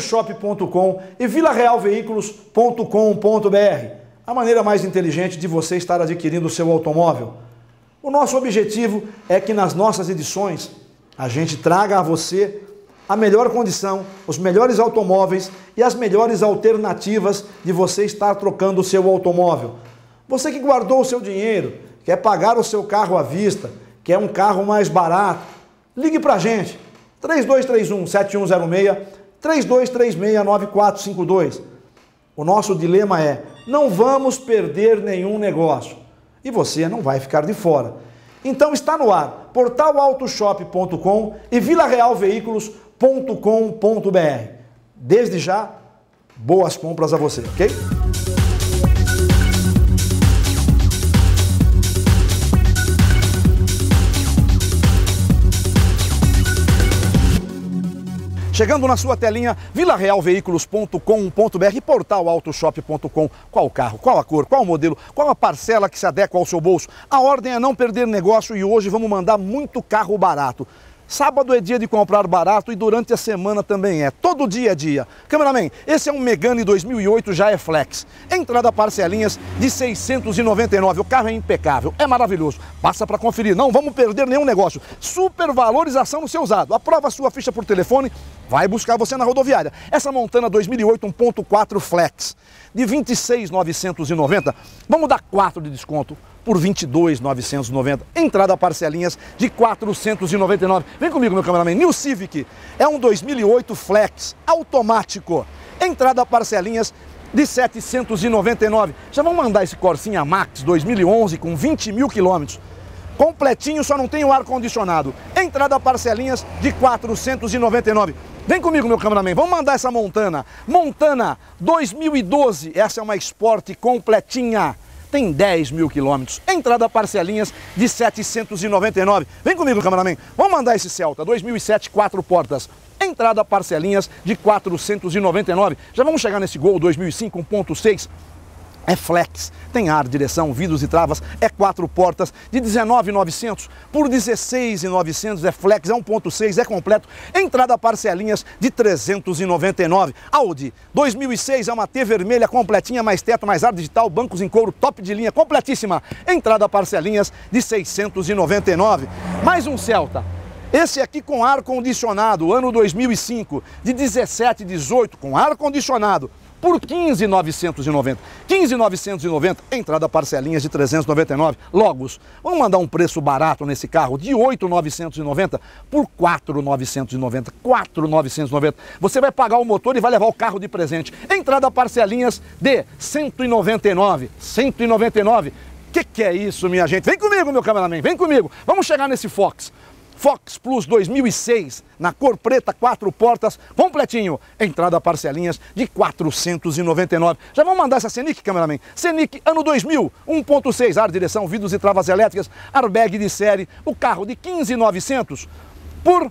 celular, e vilarealveículos.com.br. A maneira mais inteligente de você estar adquirindo o seu automóvel. O nosso objetivo é que nas nossas edições a gente traga a você a melhor condição, os melhores automóveis e as melhores alternativas de você estar trocando o seu automóvel. Você que guardou o seu dinheiro, quer pagar o seu carro à vista, quer um carro mais barato, ligue para a gente. 3231 7106, 3236 9452. O nosso dilema é: não vamos perder nenhum negócio e você não vai ficar de fora. Então está no ar portalautoshopping.com e vilarealveiculos.com.br. Desde já, boas compras a você, ok? Chegando na sua telinha, vilarealveiculos.com.br, portal Qual carro, qual a cor, qual modelo, qual a parcela que se adequa ao seu bolso. A ordem é não perder negócio e hoje vamos mandar muito carro barato. Sábado é dia de comprar barato e durante a semana também é. Todo dia é dia. Cameraman, esse é um Megane 2008, já é flex. Entrada parcelinhas de 699. O carro é impecável, é maravilhoso. Passa para conferir, não vamos perder nenhum negócio. Super valorização no seu usado. Aprova sua ficha por telefone vai buscar você na rodoviária. Essa Montana 2008 1.4 Flex de 26,990, vamos dar 4 de desconto por 22,990. Entrada parcelinhas de 499. Vem comigo, meu cameraman. New Civic é um 2008 Flex automático. Entrada parcelinhas de 799. Já vamos mandar esse Corsinha Max 2011 com 20 mil quilômetros. Completinho, só não tem o ar-condicionado. Entrada parcelinhas de 499. Vem comigo, meu cameraman, vamos mandar essa Montana. Montana 2012, essa é uma Sport completinha. Tem 10 mil quilômetros, entrada parcelinhas de 799. Vem comigo, cameraman, vamos mandar esse Celta 2007, quatro portas. Entrada parcelinhas de 499. Já vamos chegar nesse Gol 2005 1.6 é flex, tem ar, direção, vidros e travas, é quatro portas, de 19,900 por 16,900 é flex, é 1.6, é completo, entrada parcelinhas de 399. Audi 2006 é uma T vermelha completinha, mais teto, mais ar digital, bancos em couro, top de linha, completíssima, entrada parcelinhas de 699. Mais um Celta. Esse aqui com ar condicionado, ano 2005, de 17, 18, com ar condicionado, por 15,990. 15,990, entrada parcelinhas de 399. Logos, vamos mandar um preço barato nesse carro de 8,990 por 4,990. 4,990. Você vai pagar o motor e vai levar o carro de presente. Entrada parcelinhas de 199. 199. O que, que é isso, minha gente? Vem comigo, meu cameraman, vem comigo. Vamos chegar nesse Fox. Fox Plus 2006, na cor preta, quatro portas, completinho. Entrada parcelinhas de 499. Já vamos mandar essa Senic, cameraman? Senic ano 2000, 1.6, ar, direção, vidros e travas elétricas, airbag de série, o carro de 15,900 por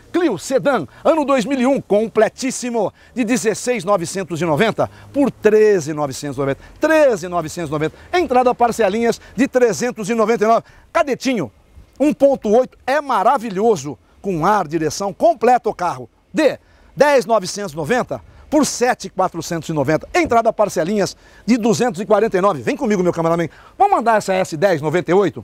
Clio Sedan, ano 2001, completíssimo, de 16,990 por 13,990. 13,990. Entrada parcelinhas de 399. Cadetinho, 1.8 é maravilhoso, com ar, direção completo o carro. D, 10,990 por 7,490. Entrada parcelinhas de 249. Vem comigo, meu cameraman. Vamos mandar essa s 10.98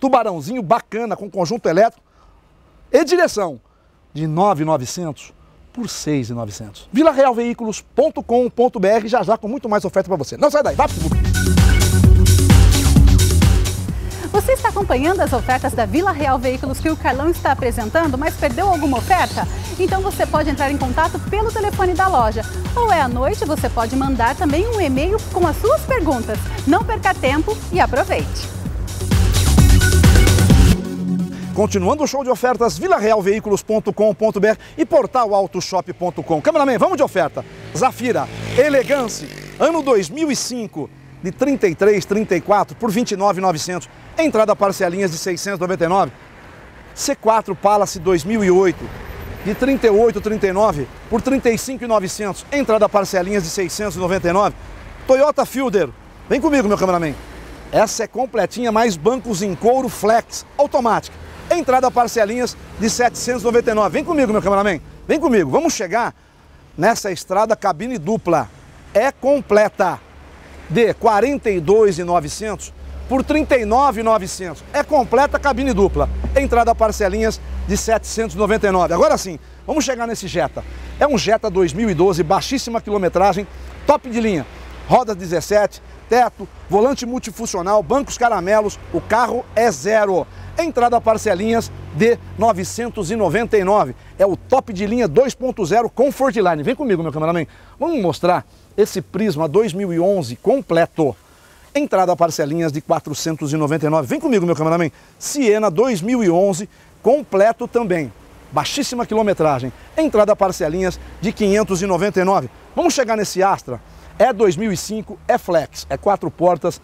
tubarãozinho bacana com conjunto elétrico e direção de 9,900 por 6,900. VilaRealVeículos.com.br já já com muito mais oferta para você. Não sai daí, vá pro Você está acompanhando as ofertas da Vila Real Veículos que o Carlão está apresentando, mas perdeu alguma oferta? Então você pode entrar em contato pelo telefone da loja. Ou é à noite, você pode mandar também um e-mail com as suas perguntas. Não perca tempo e aproveite! Continuando o show de ofertas, vilarealveículos.com.br e portalautoshopping.com. Cameraman, vamos de oferta. Zafira, Elegance, ano 2005, de 33, 34 por 29,900. Entrada parcelinhas de 699. C4 Palace 2008, de 38, 39 por 35,900. Entrada parcelinhas de 699. Toyota Fielder, vem comigo, meu cameraman. Essa é completinha, mais bancos em couro flex, automática. Entrada parcelinhas de 799. Vem comigo, meu cameraman. Vem comigo. Vamos chegar nessa estrada cabine dupla. É completa. De 42,900 por 39,900. É completa cabine dupla. Entrada parcelinhas de 799. Agora sim, vamos chegar nesse Jetta. É um Jetta 2012, baixíssima quilometragem, top de linha. Rodas 17, teto, volante multifuncional, bancos caramelos, o carro é zero entrada parcelinhas de 999. É o top de linha 2.0 Comfortline. Vem comigo, meu cameraman. Vamos mostrar esse Prisma 2011 completo. Entrada parcelinhas de 499. Vem comigo, meu cameraman. Siena 2011 completo também. Baixíssima quilometragem. Entrada parcelinhas de 599. Vamos chegar nesse Astra. É 2005, é flex, é quatro portas,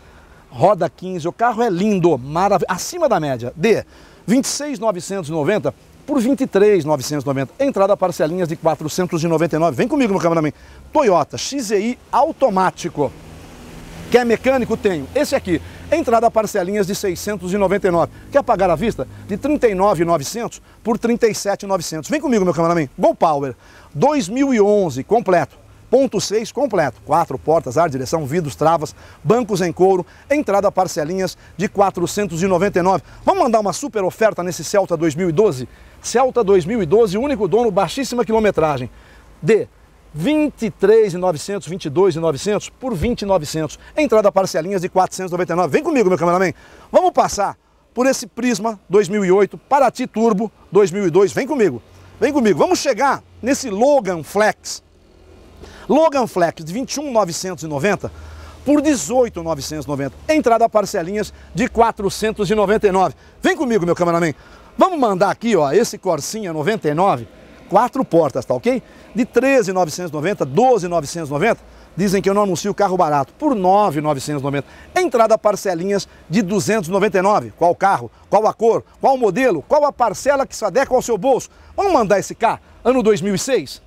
roda 15, o carro é lindo, maravilhoso, acima da média. D, 26,990 por 23,990. Entrada parcelinhas de 499. Vem comigo, meu cameraman. Toyota XEI automático. Quer mecânico? Tenho. Esse aqui, entrada parcelinhas de 699. Quer pagar à vista? De 39,900 por 37,900. Vem comigo, meu cameraman. Gol Power. 2011, completo. Ponto 6 completo, quatro portas, ar, direção, vidros, travas, bancos em couro, entrada parcelinhas de 499. Vamos mandar uma super oferta nesse Celta 2012? Celta 2012, único dono, baixíssima quilometragem. de 23,900, 22,900 por 20,900. Entrada parcelinhas de 499. Vem comigo, meu cameraman. Vamos passar por esse Prisma 2008, Paraty Turbo 2002. Vem comigo. Vem comigo. Vamos chegar nesse Logan Flex Logan Flex de 21,990 por 18,990. Entrada a parcelinhas de 499. Vem comigo, meu cameraman. Vamos mandar aqui, ó, esse Corsinha 99, quatro portas, tá ok? De 13,990, 12,990. Dizem que eu não anuncio carro barato, por 9,990. Entrada a parcelinhas de 299. Qual carro? Qual a cor? Qual o modelo? Qual a parcela que se adequa ao seu bolso? Vamos mandar esse cá, ano 2006?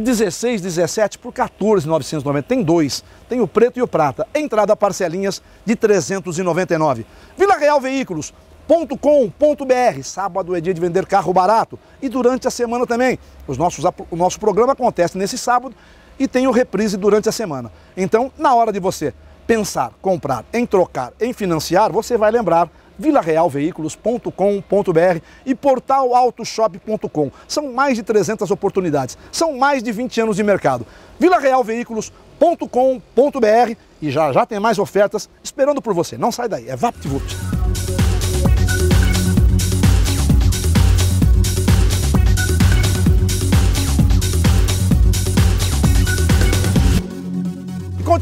de 16, 17 por 14,990. Tem dois, tem o preto e o prata. Entrada parcelinhas de 399. Vila Real Veículos. .com.br, sábado é dia de vender carro barato e durante a semana também. Os nossos, o nosso programa acontece nesse sábado e tem o reprise durante a semana. Então, na hora de você pensar, comprar, em trocar, em financiar, você vai lembrar vilarealveículos.com.br e portalautoshop.com. São mais de 300 oportunidades, são mais de 20 anos de mercado. vilarealveículos.com.br e já já tem mais ofertas esperando por você. Não sai daí, é VaptVupt.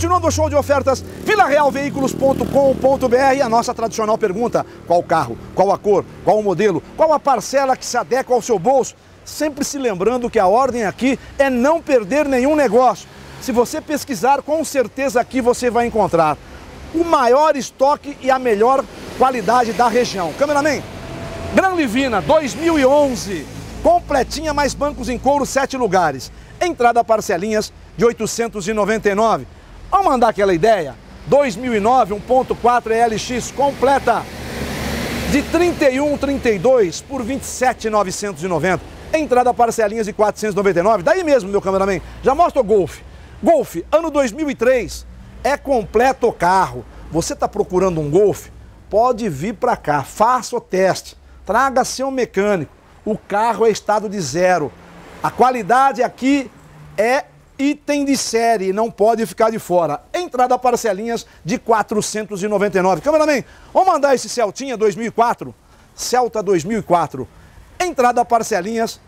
Continuando o show de ofertas, vilarealveículos.com.br, a nossa tradicional pergunta: qual carro, qual a cor, qual o modelo, qual a parcela que se adequa ao seu bolso? Sempre se lembrando que a ordem aqui é não perder nenhum negócio. Se você pesquisar, com certeza aqui você vai encontrar o maior estoque e a melhor qualidade da região. Cameraman, Gran Livina 2011, completinha mais bancos em couro, sete lugares. Entrada parcelinhas de 899. Vamos mandar aquela ideia? 2009, 1.4 LX completa de 31,32 por 27,990. Entrada parcelinhas de 499. Daí mesmo, meu cameraman, já mostra o Golf. Golf, ano 2003, é completo o carro. Você está procurando um Golf? Pode vir para cá, faça o teste, traga seu mecânico. O carro é estado de zero. A qualidade aqui é item de série, não pode ficar de fora. Entrada parcelinhas de 499. Cameraman, vamos mandar esse Celtinha 2004? Celta 2004. Entrada parcelinhas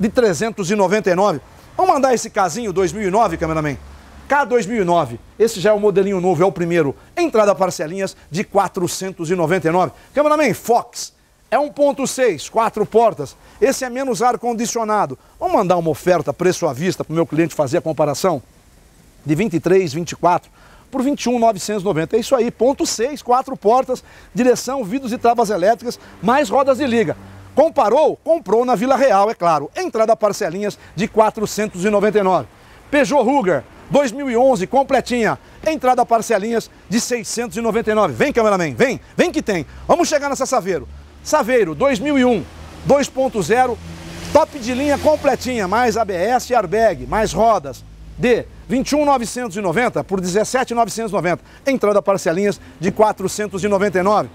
de 399. Vamos mandar esse casinho 2009, cameraman? K2009. Esse já é o modelinho novo, é o primeiro. Entrada parcelinhas de 499. Cameraman, Fox. É 1.6, quatro portas esse é menos ar-condicionado. Vamos mandar uma oferta, preço à vista, para o meu cliente fazer a comparação? De 23, 24 por 21,990. É isso aí, ponto 6, quatro portas, direção, vidros e travas elétricas, mais rodas de liga. Comparou? Comprou na Vila Real, é claro. Entrada parcelinhas de 499. Peugeot Ruger, 2011, completinha. Entrada parcelinhas de 699. Vem, cameraman, vem, vem que tem. Vamos chegar nessa Saveiro. Saveiro, 2001. 2.0 top de linha completinha, mais ABS e airbag, mais rodas. D, 21.990 por 17.990, entrada parcelinhas de 499.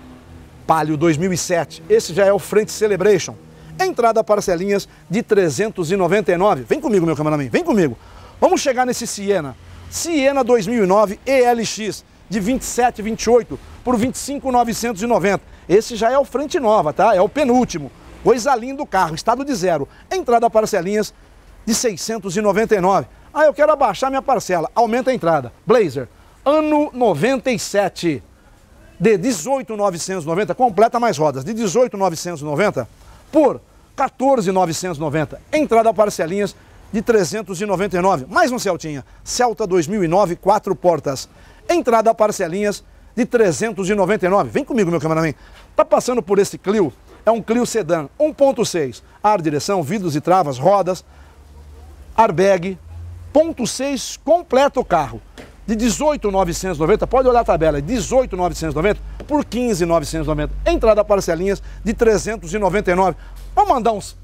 Palio 2007, esse já é o Frente Celebration. Entrada parcelinhas de 399. Vem comigo, meu cameraman, vem comigo. Vamos chegar nesse Siena. Siena 2009 ELX de 27,28 por 25,990. Esse já é o frente nova, tá? É o penúltimo. Coisa linda o carro, estado de zero. Entrada parcelinhas de 699. Ah, eu quero abaixar minha parcela. Aumenta a entrada. Blazer, ano 97. De 18,990, completa mais rodas. De 18,990 por 14,990. Entrada parcelinhas de 399. Mais um Celtinha. Celta 2009, quatro portas. Entrada parcelinhas de 399. Vem comigo, meu cameraman. Tá passando por esse Clio é um Clio Sedan 1.6, ar, direção, vidros e travas, rodas, airbag, 1.6 completo o carro. De 18,990, pode olhar a tabela, 18,990 por 15,990. Entrada parcelinhas de 399. Vamos mandar uns,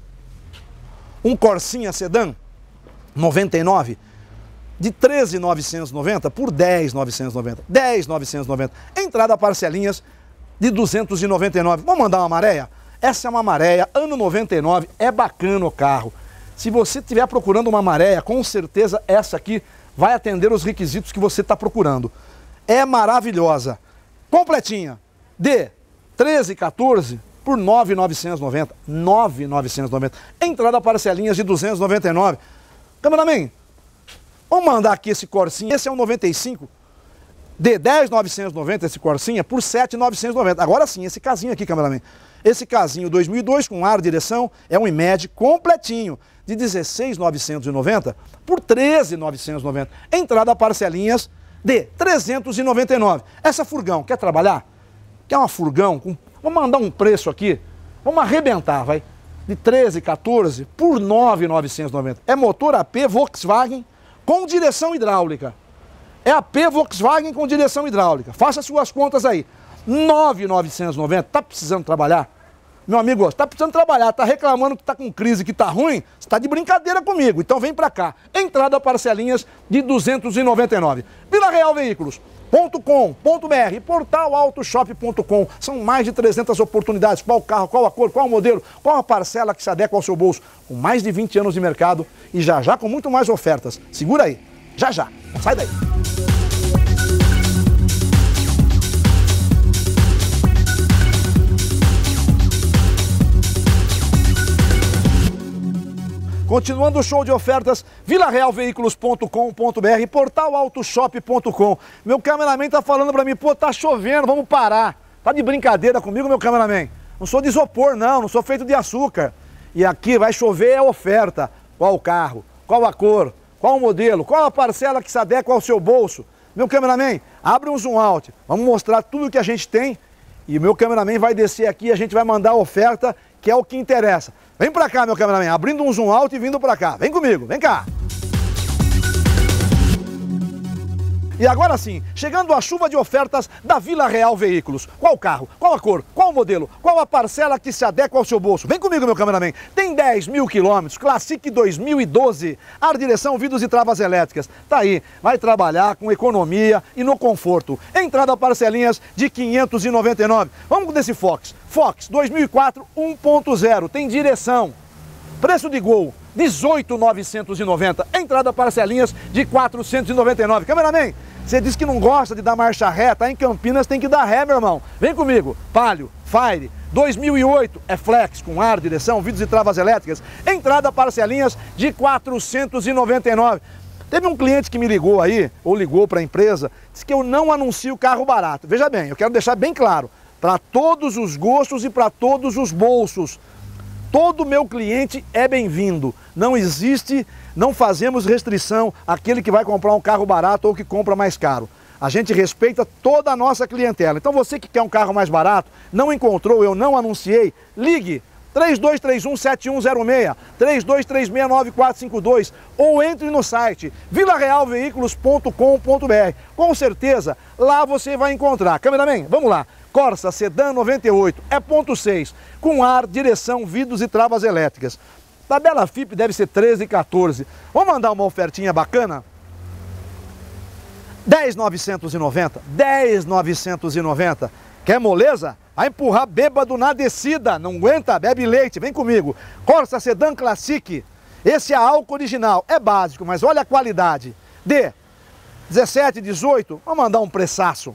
um Corsinha Sedan 99 de 13,990 por 10,990. 10,990. Entrada parcelinhas de 299. Vamos mandar uma maréia? Essa é uma maréia, ano 99, é bacana o carro. Se você estiver procurando uma maréia, com certeza essa aqui vai atender os requisitos que você está procurando. É maravilhosa. Completinha. D 1314 por 9,990. 9,990. Entrada parcelinhas de 299. Cameraman, vamos mandar aqui esse Corsinha. Esse é um 95. D10,990 esse Corsinha por 7,990. Agora sim, esse casinho aqui, cameraman. Esse casinho 2002 com ar direção é um IMED completinho de 16,990 por 13,990. Entrada a parcelinhas de 399. Essa furgão, quer trabalhar? Quer uma furgão? Com... Vamos mandar um preço aqui. Vamos arrebentar, vai. De 13, 14 por 9,990. É motor AP Volkswagen com direção hidráulica. É AP Volkswagen com direção hidráulica. Faça suas contas aí. 9,990. Tá precisando trabalhar? Meu amigo, está precisando trabalhar, está reclamando que está com crise, que está ruim, está de brincadeira comigo. Então vem para cá. Entrada parcelinhas de 299. Vila Real Veículos. .com.br, portalautoshopping.com. São mais de 300 oportunidades. Qual carro, qual a cor, qual o modelo, qual a parcela que se adequa ao seu bolso. Com mais de 20 anos de mercado e já já com muito mais ofertas. Segura aí. Já já. Sai daí. Continuando o show de ofertas, vilarealveiculos.com.br, portalautoshop.com. Meu cameraman tá falando para mim, pô, tá chovendo, vamos parar. Tá de brincadeira comigo, meu cameraman? Não sou de isopor, não, não sou feito de açúcar. E aqui vai chover é oferta. Qual o carro? Qual a cor? Qual o modelo? Qual a parcela que se adequa ao seu bolso? Meu cameraman, abre um zoom out. Vamos mostrar tudo o que a gente tem. E meu cameraman vai descer aqui e a gente vai mandar a oferta, que é o que interessa. Vem pra cá, meu cameraman, abrindo um zoom alto e vindo pra cá. Vem comigo, vem cá. E agora sim, chegando a chuva de ofertas da Vila Real Veículos. Qual carro? Qual a cor? Qual o modelo? Qual a parcela que se adequa ao seu bolso? Vem comigo, meu cameraman. Tem 10 mil quilômetros, Classic 2012, ar, direção, vidros e travas elétricas. Tá aí, vai trabalhar com economia e no conforto. Entrada parcelinhas de 599. Vamos com esse Fox. Fox 2004 1.0, tem direção Preço de gol, 18,990. Entrada parcelinhas de 499. Cameraman, você disse que não gosta de dar marcha ré, tá em Campinas, tem que dar ré, meu irmão. Vem comigo. Palio, Fire, 2008 é flex com ar, direção, vidros e travas elétricas. Entrada parcelinhas de 499. Teve um cliente que me ligou aí, ou ligou para a empresa, disse que eu não anuncio carro barato. Veja bem, eu quero deixar bem claro, para todos os gostos e para todos os bolsos. Todo meu cliente é bem-vindo. Não existe, não fazemos restrição àquele que vai comprar um carro barato ou que compra mais caro. A gente respeita toda a nossa clientela. Então você que quer um carro mais barato, não encontrou, eu não anunciei, ligue 3231-7106, 32369452 ou entre no site vilarealveiculos.com.br. Com certeza, lá você vai encontrar. Cameraman, vamos lá. Corsa Sedan 98, é ponto 6, com ar, direção, vidros e travas elétricas. Tabela FIP deve ser 13 e 14. Vamos mandar uma ofertinha bacana? 10,990, 10,990. Quer moleza? A empurrar bêbado na descida, não aguenta? Bebe leite, vem comigo. Corsa Sedan Classic, esse é álcool original, é básico, mas olha a qualidade. D, 17, 18, vamos mandar um preçaço.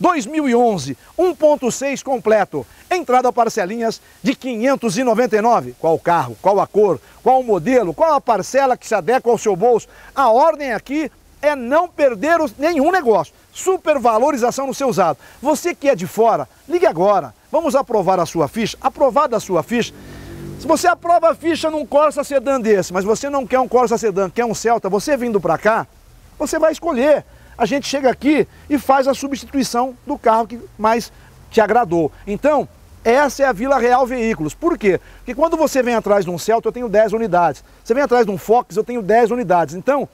2011, 1.6 completo, entrada parcelinhas de 599. Qual carro, qual a cor, qual o modelo, qual a parcela que se adequa ao seu bolso. A ordem aqui é não perder nenhum negócio. Supervalorização no seu usado. Você que é de fora, ligue agora. Vamos aprovar a sua ficha. Aprovada a sua ficha. Se você aprova a ficha num Corsa Sedan desse, mas você não quer um Corsa Sedan, quer um Celta, você vindo para cá, você vai escolher a gente chega aqui e faz a substituição do carro que mais te agradou. Então, essa é a Vila Real Veículos. Por quê? Porque quando você vem atrás de um Celta, eu tenho 10 unidades. Você vem atrás de um Fox, eu tenho 10 unidades. Então,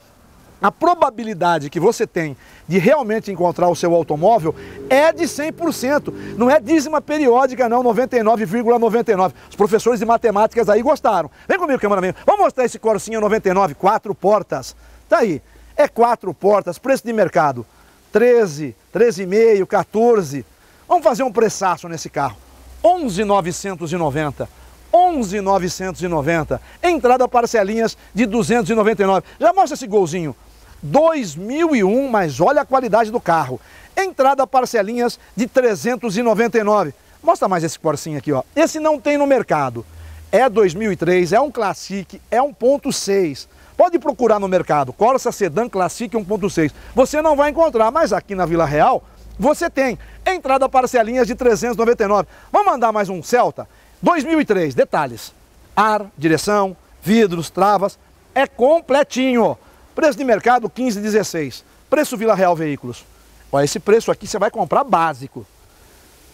a probabilidade que você tem de realmente encontrar o seu automóvel é de 100%. Não é dízima periódica, não, 99,99. ,99. Os professores de matemáticas aí gostaram. Vem comigo, cameraman. Vamos mostrar esse Corsinha 99, quatro portas. Tá aí. É quatro portas, preço de mercado, 13, 13,5, 14. Vamos fazer um pressaço nesse carro. 11,990. 11,990. Entrada parcelinhas de 299. Já mostra esse golzinho. 2001, mas olha a qualidade do carro. Entrada parcelinhas de 399. Mostra mais esse Corsinha aqui, ó. Esse não tem no mercado. É 2003, é um Classic, é 1.6. Pode procurar no mercado Corsa Sedan Classic 1.6. Você não vai encontrar, mas aqui na Vila Real você tem. Entrada parcelinhas de 399. Vamos mandar mais um Celta? 2003, detalhes. Ar, direção, vidros, travas. É completinho. Preço de mercado 15,16. Preço Vila Real Veículos. Ó, esse preço aqui você vai comprar básico.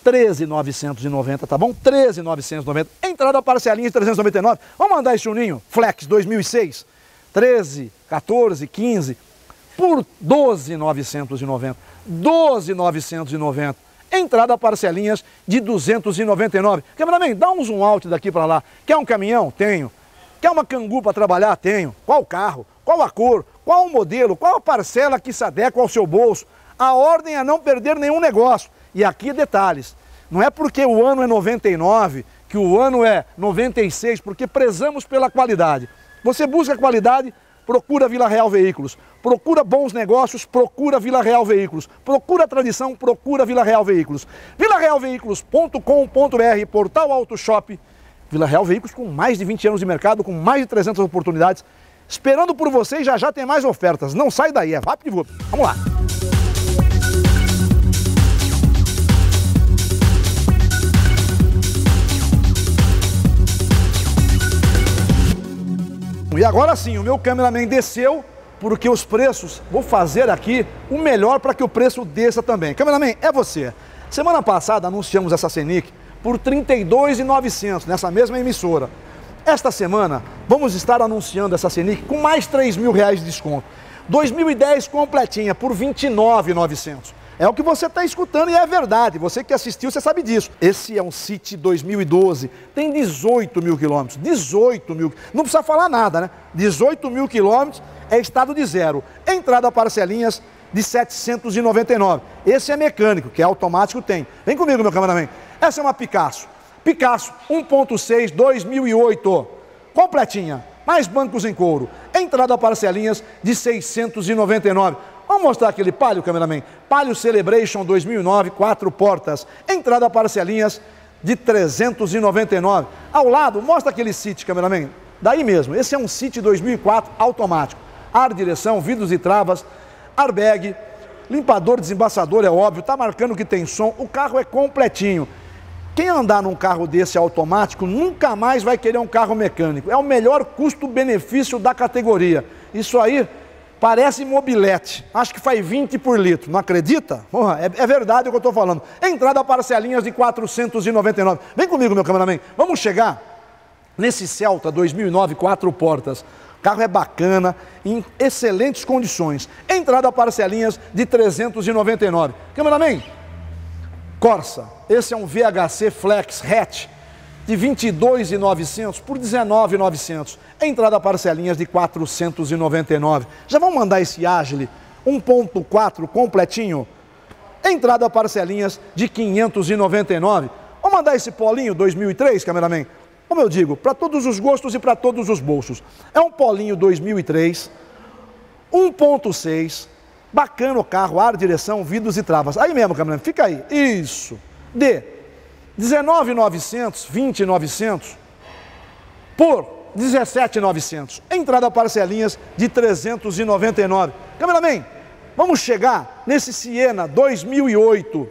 13,990, tá bom? 13,990. Entrada parcelinha de 399. Vamos mandar esse uninho? Flex 2006. 13, 14, 15, por 12,990. 12,990. Entrada parcelinhas de 299. Cameraman, dá um zoom out daqui para lá. Quer um caminhão? Tenho. Quer uma cangu para trabalhar? Tenho. Qual carro? Qual a cor? Qual o modelo? Qual a parcela que se adequa ao seu bolso? A ordem é não perder nenhum negócio. E aqui detalhes. Não é porque o ano é 99 que o ano é 96, porque prezamos pela qualidade. Você busca qualidade, procura Vila Real Veículos. Procura bons negócios, procura Vila Real Veículos. Procura tradição, procura Vila Real Veículos. vilarealveículos.com.br, portal Auto Shop. Vila Real Veículos com mais de 20 anos de mercado, com mais de 300 oportunidades. Esperando por você já já tem mais ofertas. Não sai daí, é rápido e vou. Vamos lá. E agora sim, o meu cameraman desceu, porque os preços, vou fazer aqui o melhor para que o preço desça também. Cameraman, é você. Semana passada anunciamos essa Senic por R$ 32,900 nessa mesma emissora. Esta semana vamos estar anunciando essa Senic com mais R$ 3 mil reais de desconto. 2010 completinha por R$ 29,900. É o que você está escutando e é verdade. Você que assistiu, você sabe disso. Esse é um City 2012. Tem 18 mil quilômetros. 18 mil. Não precisa falar nada, né? 18 mil quilômetros é estado de zero. Entrada parcelinhas de 799. Esse é mecânico, que é automático, tem. Vem comigo, meu cameraman. Essa é uma Picasso. Picasso 1.6 2008. Completinha. Mais bancos em couro. Entrada parcelinhas de 699. Vamos mostrar aquele Palio, cameraman? Palio Celebration 2009, quatro portas. Entrada parcelinhas de 399. Ao lado, mostra aquele City, cameraman. Daí mesmo, esse é um City 2004 automático. Ar, direção, vidros e travas, airbag, limpador, desembaçador, é óbvio, tá marcando que tem som, o carro é completinho. Quem andar num carro desse automático nunca mais vai querer um carro mecânico. É o melhor custo-benefício da categoria. Isso aí Parece mobilete, acho que faz 20 por litro, não acredita? Porra, é, é, verdade o que eu estou falando. Entrada parcelinhas de 499. Vem comigo, meu cameraman, vamos chegar nesse Celta 2009, quatro portas. O carro é bacana, em excelentes condições. Entrada parcelinhas de 399. Cameraman, Corsa, esse é um VHC Flex Hatch de 22,900 por 19,900. Entrada parcelinhas de 499. Já vão mandar esse Agile 1.4 completinho? Entrada parcelinhas de 599. Vamos mandar esse Polinho 2003, cameraman? Como eu digo, para todos os gostos e para todos os bolsos. É um Polinho 2003, 1.6, bacana o carro, ar, direção, vidros e travas. Aí mesmo, cameraman, fica aí. Isso. D. 19,900, 20,900 por 17,900. Entrada parcelinhas de 399. Cameraman, vamos chegar nesse Siena 2008.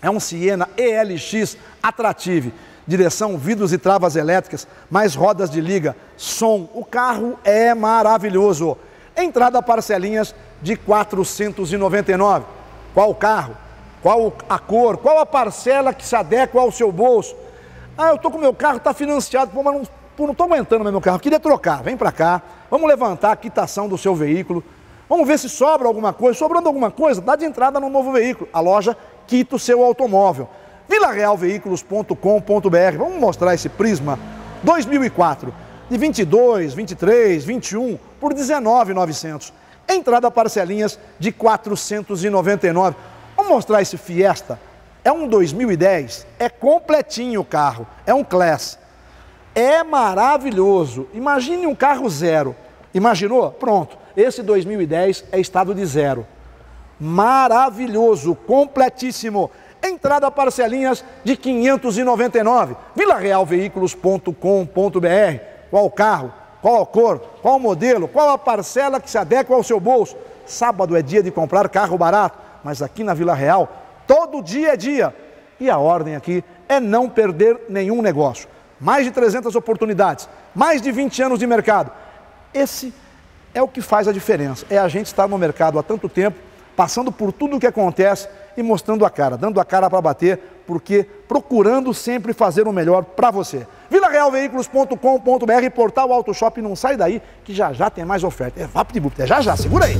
É um Siena ELX Atrative. Direção, vidros e travas elétricas, mais rodas de liga, som. O carro é maravilhoso. Entrada parcelinhas de 499. Qual carro? qual a cor, qual a parcela que se adequa ao seu bolso. Ah, eu estou com meu carro, está financiado, pô, mas não estou aguentando meu carro, queria trocar, vem para cá, vamos levantar a quitação do seu veículo, vamos ver se sobra alguma coisa, sobrando alguma coisa, dá de entrada no novo veículo, a loja quita o seu automóvel. vilarealveiculos.com.br, vamos mostrar esse Prisma 2004, de 22, 23, 21, por 19,900. Entrada parcelinhas de 499. Vamos mostrar esse Fiesta. É um 2010, é completinho o carro, é um Class. É maravilhoso. Imagine um carro zero. Imaginou? Pronto. Esse 2010 é estado de zero. Maravilhoso, completíssimo. Entrada parcelinhas de 599. VilaRealVeículos.com.br. Qual o carro? Qual a cor? Qual o modelo? Qual a parcela que se adequa ao seu bolso? Sábado é dia de comprar carro barato mas aqui na Vila Real, todo dia é dia. E a ordem aqui é não perder nenhum negócio. Mais de 300 oportunidades, mais de 20 anos de mercado. Esse é o que faz a diferença. É a gente estar no mercado há tanto tempo, passando por tudo o que acontece e mostrando a cara, dando a cara para bater, porque procurando sempre fazer o melhor para você. VilaRealVeículos.com.br, portal Auto Shop, não sai daí que já já tem mais oferta. É VaptVupt, é já já, segura aí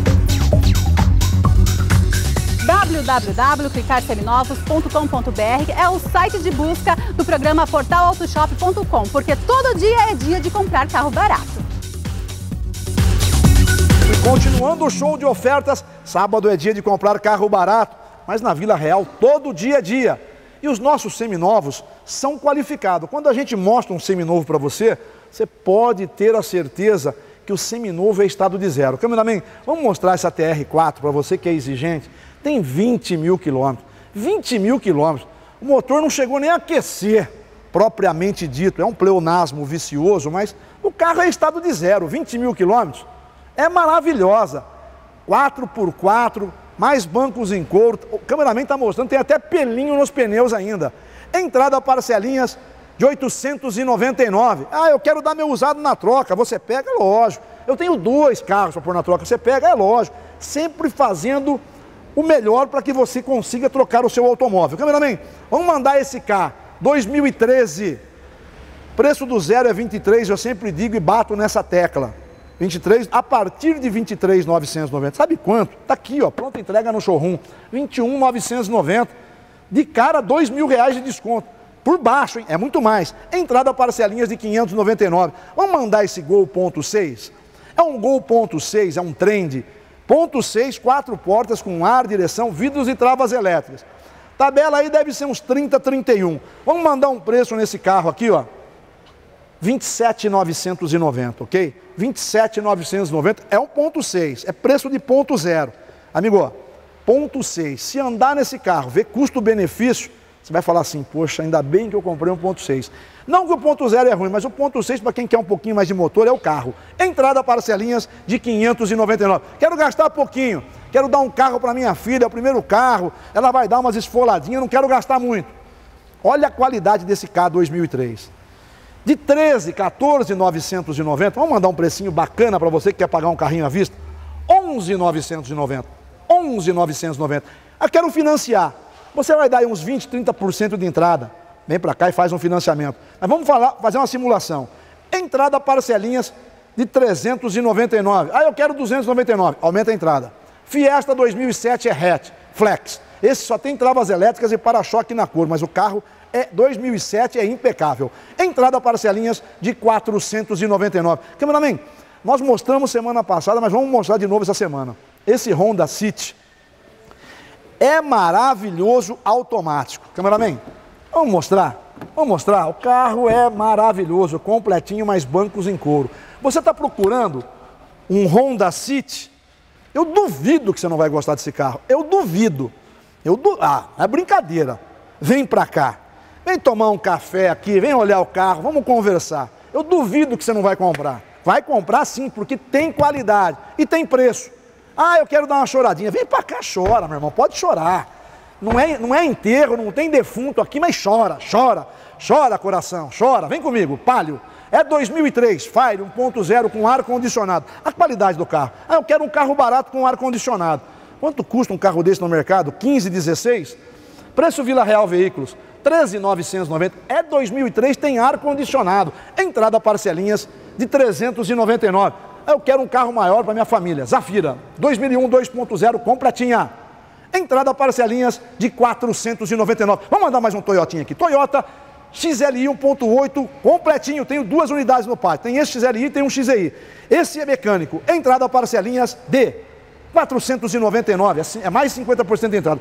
www.clicarseminovos.com.br é o site de busca do programa Portal porque todo dia é dia de comprar carro barato. E continuando o show de ofertas, sábado é dia de comprar carro barato, mas na Vila Real todo dia é dia. E os nossos seminovos são qualificados. Quando a gente mostra um seminovo para você, você pode ter a certeza que o seminovo é estado de zero. Cameraman, vamos mostrar essa TR4 para você que é exigente tem 20 mil quilômetros. 20 mil quilômetros. O motor não chegou nem a aquecer, propriamente dito. É um pleonasmo vicioso, mas o carro é estado de zero. 20 mil quilômetros é maravilhosa. 4x4, mais bancos em couro. O cameraman está mostrando, tem até pelinho nos pneus ainda. Entrada parcelinhas de 899. Ah, eu quero dar meu usado na troca. Você pega, lógico. Eu tenho dois carros para pôr na troca. Você pega, é lógico. Sempre fazendo o melhor para que você consiga trocar o seu automóvel. Cameraman, vamos mandar esse carro 2013. Preço do zero é 23, eu sempre digo e bato nessa tecla. 23, a partir de 23,990. Sabe quanto? Tá aqui, ó, pronta entrega no showroom. 21,990. De cara, dois mil reais de desconto. Por baixo, hein? É muito mais. Entrada parcelinhas de 599. Vamos mandar esse Gol.6? É um Gol.6, é um trend Ponto 6, quatro portas com ar, direção, vidros e travas elétricas. Tabela aí deve ser uns 30, 31. Vamos mandar um preço nesse carro aqui, ó. 27,990, ok? 27,990 é um ponto 6, é preço de ponto zero. Amigo, ó, ponto 6. Se andar nesse carro, ver custo-benefício, você vai falar assim, poxa, ainda bem que eu comprei um ponto 6. Não que o ponto zero é ruim, mas o ponto 6, para quem quer um pouquinho mais de motor, é o carro. Entrada parcelinhas de 599. Quero gastar pouquinho, quero dar um carro para minha filha, é o primeiro carro, ela vai dar umas esfoladinhas, não quero gastar muito. Olha a qualidade desse K 2003. De 13, 14, 990, vamos mandar um precinho bacana para você que quer pagar um carrinho à vista? 11, 990. 11, 990. Eu quero financiar. Você vai dar aí uns 20, 30% de entrada Vem para cá e faz um financiamento. Mas vamos falar, fazer uma simulação. Entrada parcelinhas de 399. Ah, eu quero 299. Aumenta a entrada. Fiesta 2007 é hatch, flex. Esse só tem travas elétricas e para-choque na cor, mas o carro é 2007 é impecável. Entrada parcelinhas de 499. Cameraman, nós mostramos semana passada, mas vamos mostrar de novo essa semana. Esse Honda City é maravilhoso automático. Cameraman, Vamos mostrar? Vamos mostrar. O carro é maravilhoso, completinho, mas bancos em couro. Você está procurando um Honda City? Eu duvido que você não vai gostar desse carro. Eu duvido. Eu du... Ah, é brincadeira. Vem para cá. Vem tomar um café aqui, vem olhar o carro, vamos conversar. Eu duvido que você não vai comprar. Vai comprar sim, porque tem qualidade e tem preço. Ah, eu quero dar uma choradinha. Vem para cá, chora, meu irmão. Pode chorar. Não é, não é enterro, não tem defunto aqui, mas chora, chora, chora coração, chora. Vem comigo, Palio. É 2003, Fire 1.0 com ar-condicionado. A qualidade do carro. Ah, eu quero um carro barato com ar-condicionado. Quanto custa um carro desse no mercado? 15, 16? Preço Vila Real Veículos, 13,990. É 2003, tem ar-condicionado. Entrada parcelinhas de 399. Ah, Eu quero um carro maior para minha família. Zafira, 2001 2.0 com pratinha. Entrada para Celinhas de 499. Vamos mandar mais um Toyotinha aqui. Toyota XLI 1.8 completinho, tenho duas unidades no parque. tem esse XLI e tem um XEI. Esse é mecânico, entrada parcelinhas de 499, é, é mais 50% de entrada.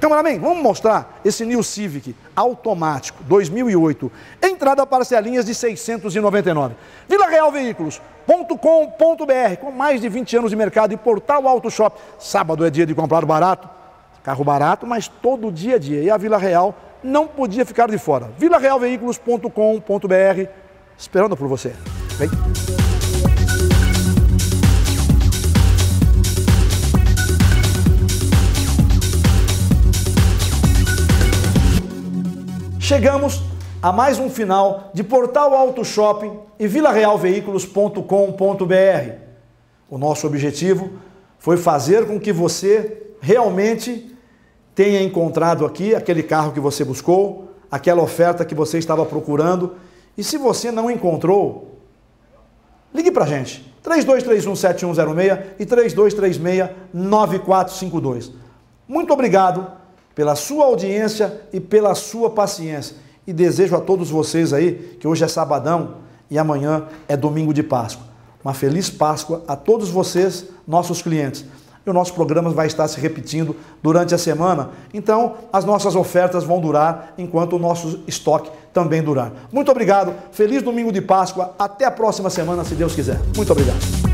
Cameraman, vamos mostrar esse New Civic automático 2008, entrada parcelinhas de 699. Vila Real Veículos, .com.br, com mais de 20 anos de mercado e portal Auto Shop. Sábado é dia de comprar barato. Carro barato, mas todo dia a dia. E a Vila Real não podia ficar de fora. vilarealveículos.com.br esperando por você. Vem! Chegamos a mais um final de Portal Auto Shopping e vilarealveículos.com.br. O nosso objetivo foi fazer com que você realmente tenha encontrado aqui aquele carro que você buscou, aquela oferta que você estava procurando. E se você não encontrou, ligue para a gente. 32317106 e 32369452. Muito obrigado pela sua audiência e pela sua paciência. E desejo a todos vocês aí que hoje é sabadão e amanhã é domingo de Páscoa. Uma feliz Páscoa a todos vocês, nossos clientes e o nosso programa vai estar se repetindo durante a semana. Então, as nossas ofertas vão durar enquanto o nosso estoque também durar. Muito obrigado, feliz domingo de Páscoa, até a próxima semana, se Deus quiser. Muito obrigado.